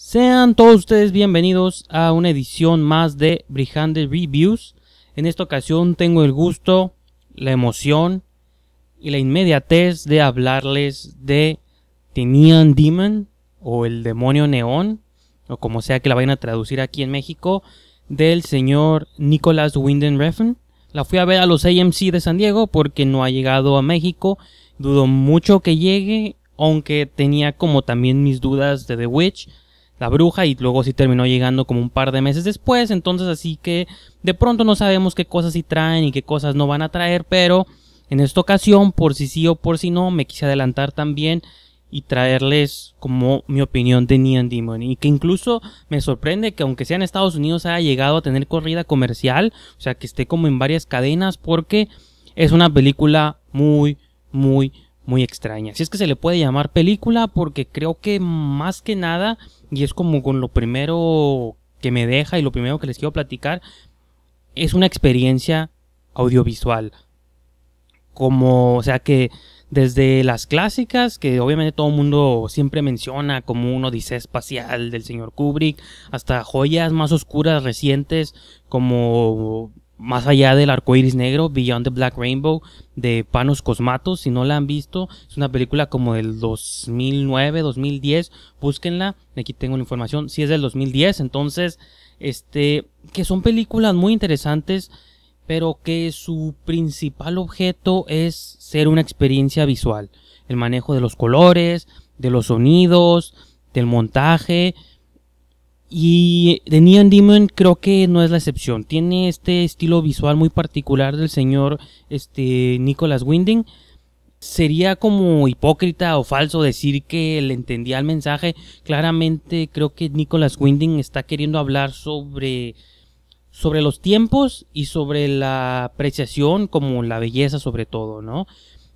Sean todos ustedes bienvenidos a una edición más de Brigande Reviews. En esta ocasión tengo el gusto, la emoción y la inmediatez de hablarles de The Demon o el demonio neón, o como sea que la vayan a traducir aquí en México, del señor Nicholas Winden La fui a ver a los AMC de San Diego porque no ha llegado a México. Dudo mucho que llegue, aunque tenía como también mis dudas de The Witch la bruja y luego sí terminó llegando como un par de meses después, entonces así que de pronto no sabemos qué cosas si traen y qué cosas no van a traer, pero en esta ocasión por si sí o por si no me quise adelantar también y traerles como mi opinión de Neon Demon y que incluso me sorprende que aunque sea en Estados Unidos haya llegado a tener corrida comercial, o sea que esté como en varias cadenas porque es una película muy muy muy extraña. Si es que se le puede llamar película porque creo que más que nada y es como con lo primero que me deja y lo primero que les quiero platicar, es una experiencia audiovisual. Como, o sea que desde las clásicas, que obviamente todo el mundo siempre menciona, como un Odisea Espacial del señor Kubrick, hasta joyas más oscuras recientes, como más allá del arco iris negro, Beyond the Black Rainbow de Panos Cosmatos. Si no la han visto, es una película como del 2009, 2010. Búsquenla. Aquí tengo la información. Si es del 2010, entonces, este, que son películas muy interesantes, pero que su principal objeto es ser una experiencia visual. El manejo de los colores, de los sonidos, del montaje y The Neon Demon creo que no es la excepción. Tiene este estilo visual muy particular del señor este, Nicholas Winding. Sería como hipócrita o falso decir que le entendía el mensaje. Claramente creo que Nicholas Winding está queriendo hablar sobre, sobre los tiempos y sobre la apreciación como la belleza sobre todo, ¿no?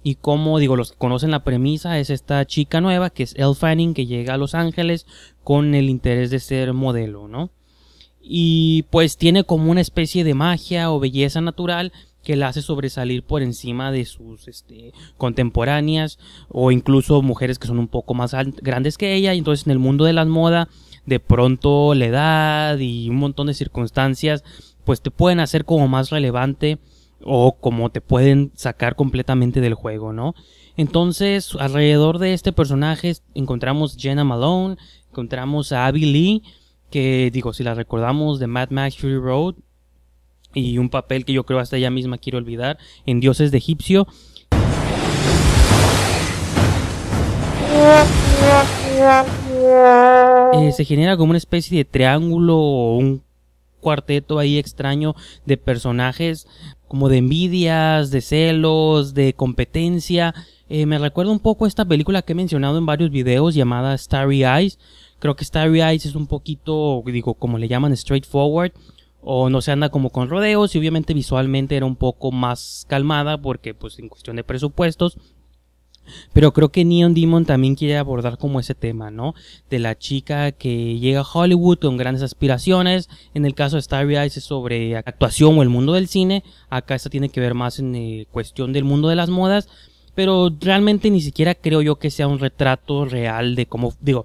y como digo, los que conocen la premisa es esta chica nueva que es Elle Fanning que llega a Los Ángeles con el interés de ser modelo, ¿no? Y pues tiene como una especie de magia o belleza natural que la hace sobresalir por encima de sus este, contemporáneas o incluso mujeres que son un poco más grandes que ella y entonces en el mundo de la moda de pronto la edad y un montón de circunstancias pues te pueden hacer como más relevante o como te pueden sacar completamente del juego, ¿no? Entonces, alrededor de este personaje encontramos Jenna Malone, encontramos a Abby Lee, que digo, si la recordamos de Mad Max Fury Road, y un papel que yo creo hasta ella misma quiero olvidar, en Dioses de Egipcio. Eh, se genera como una especie de triángulo o un cuarteto ahí extraño de personajes como de envidias, de celos, de competencia. Eh, me recuerda un poco esta película que he mencionado en varios videos llamada Starry Eyes. Creo que Starry Eyes es un poquito, digo, como le llaman, straightforward. O no se anda como con rodeos y obviamente visualmente era un poco más calmada porque pues en cuestión de presupuestos pero creo que Neon Demon también quiere abordar como ese tema, ¿no? De la chica que llega a Hollywood con grandes aspiraciones. En el caso de Starry Eyes es sobre actuación o el mundo del cine. Acá esta tiene que ver más en eh, cuestión del mundo de las modas. Pero realmente ni siquiera creo yo que sea un retrato real de cómo, digo,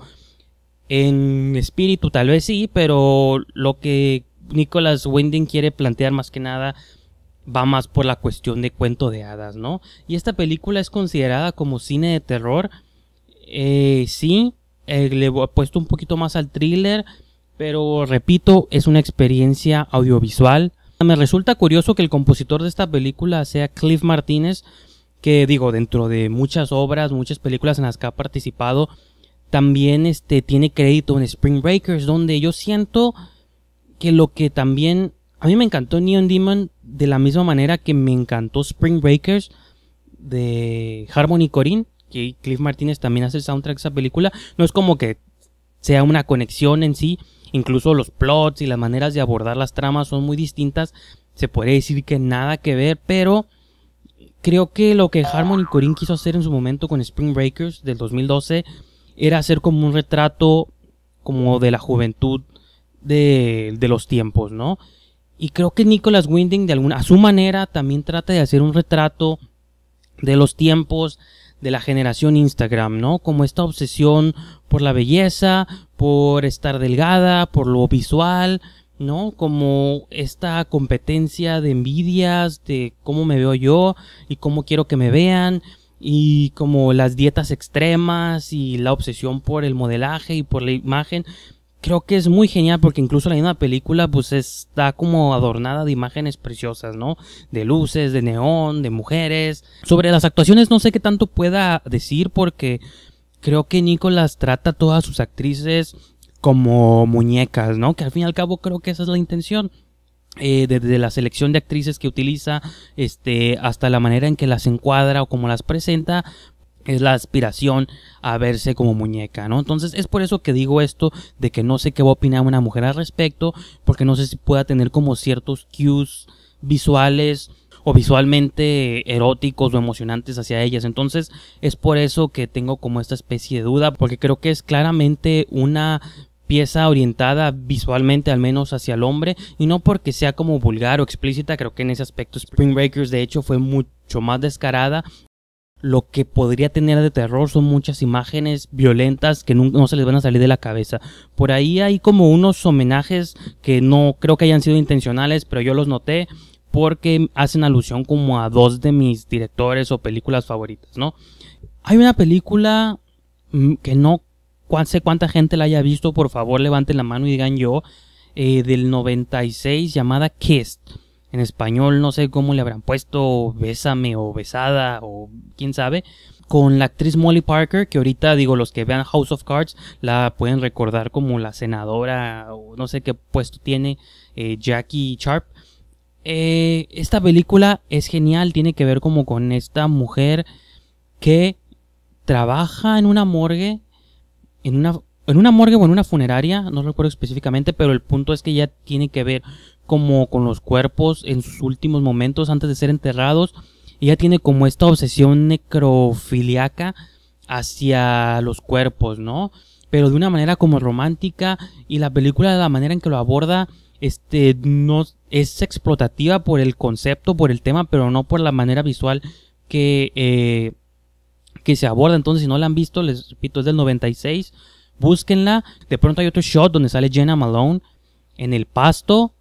en espíritu tal vez sí, pero lo que Nicholas Winding quiere plantear más que nada va más por la cuestión de cuento de hadas, ¿no? Y esta película es considerada como cine de terror. Eh, sí, eh, le he puesto un poquito más al thriller, pero repito, es una experiencia audiovisual. Me resulta curioso que el compositor de esta película sea Cliff Martínez, que digo, dentro de muchas obras, muchas películas en las que ha participado, también este, tiene crédito en Spring Breakers, donde yo siento que lo que también a mí me encantó Neon Demon de la misma manera que me encantó Spring Breakers de Harmony Corinne, que Cliff Martínez también hace el soundtrack de esa película. No es como que sea una conexión en sí, incluso los plots y las maneras de abordar las tramas son muy distintas. Se puede decir que nada que ver, pero creo que lo que Harmony Corinne quiso hacer en su momento con Spring Breakers del 2012 era hacer como un retrato como de la juventud de, de los tiempos, ¿no? Y creo que Nicholas Winding, de alguna, a su manera, también trata de hacer un retrato de los tiempos de la generación Instagram, ¿no? Como esta obsesión por la belleza, por estar delgada, por lo visual, ¿no? Como esta competencia de envidias, de cómo me veo yo y cómo quiero que me vean, y como las dietas extremas y la obsesión por el modelaje y por la imagen creo que es muy genial porque incluso la misma película pues está como adornada de imágenes preciosas, ¿no? De luces, de neón, de mujeres. Sobre las actuaciones no sé qué tanto pueda decir porque creo que Nicolas trata a todas sus actrices como muñecas, ¿no? Que al fin y al cabo creo que esa es la intención. desde eh, la selección de actrices que utiliza, este, hasta la manera en que las encuadra o como las presenta, es la aspiración a verse como muñeca, ¿no? Entonces es por eso que digo esto de que no sé qué va a opinar una mujer al respecto, porque no sé si pueda tener como ciertos cues visuales o visualmente eróticos o emocionantes hacia ellas. Entonces es por eso que tengo como esta especie de duda, porque creo que es claramente una pieza orientada visualmente al menos hacia el hombre y no porque sea como vulgar o explícita, creo que en ese aspecto Spring Breakers de hecho fue mucho más descarada lo que podría tener de terror son muchas imágenes violentas que no, se les van a salir de la cabeza. Por ahí hay como unos homenajes que no creo que hayan sido intencionales, pero yo los noté porque hacen alusión como a dos de mis directores o películas favoritas, ¿no? Hay una película mm, que no sé cuánta gente la haya visto, por favor levanten la mano y digan yo, eh, del 96 llamada Kiss en español no sé cómo le habrán puesto Bésame o Besada o quién sabe. Con la actriz Molly Parker, que ahorita digo, los que vean House of Cards la pueden recordar como la senadora o no sé qué puesto tiene eh, Jackie Sharp. Eh, esta película es genial, tiene que ver como con esta mujer que trabaja en una morgue, en una en una morgue o en una funeraria, no recuerdo específicamente, pero el punto es que ya tiene que ver como con los cuerpos en sus últimos momentos antes de ser enterrados. Ella tiene como esta obsesión necrofiliaca hacia los cuerpos, ¿no? Pero de una manera como romántica y la película de la manera en que lo aborda este no es explotativa por el concepto, por el tema, pero no por la manera visual que eh, que se aborda. Entonces, si no la han visto, les repito, es del 96. Búsquenla. De pronto hay otro shot donde sale Jenna Malone en el pasto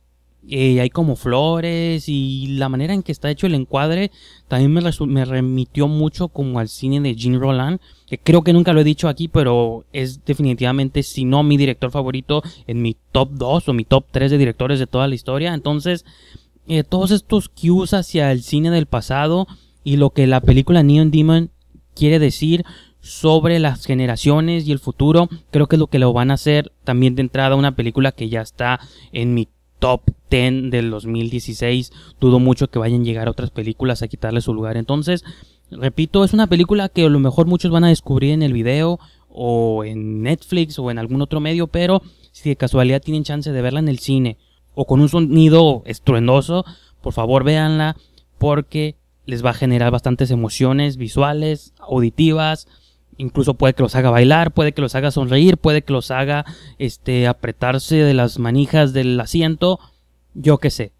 eh, hay como flores y la manera en que está hecho el encuadre también me, remitió mucho como al cine de Jean Roland, que creo que nunca lo he dicho aquí, pero es definitivamente, si no mi director favorito, en mi top 2 o mi top 3 de directores de toda la historia. Entonces, eh, todos estos cues hacia el cine del pasado y lo que la película Neon Demon quiere decir sobre las generaciones y el futuro, creo que es lo que lo van a hacer también de entrada una película que ya está en mi top 10 del 2016. Dudo mucho que vayan a llegar otras películas a quitarle su lugar. Entonces, repito, es una película que a lo mejor muchos van a descubrir en el video o en Netflix o en algún otro medio, pero si de casualidad tienen chance de verla en el cine o con un sonido estruendoso, por favor véanla porque les va a generar bastantes emociones visuales, auditivas, Incluso puede que los haga bailar, puede que los haga sonreír, puede que los haga este, apretarse de las manijas del asiento, yo qué sé.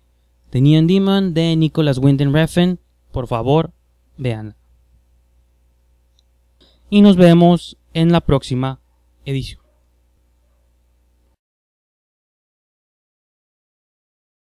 The Neon Demon de Nicholas Winden Refn, por favor, vean. Y nos vemos en la próxima edición.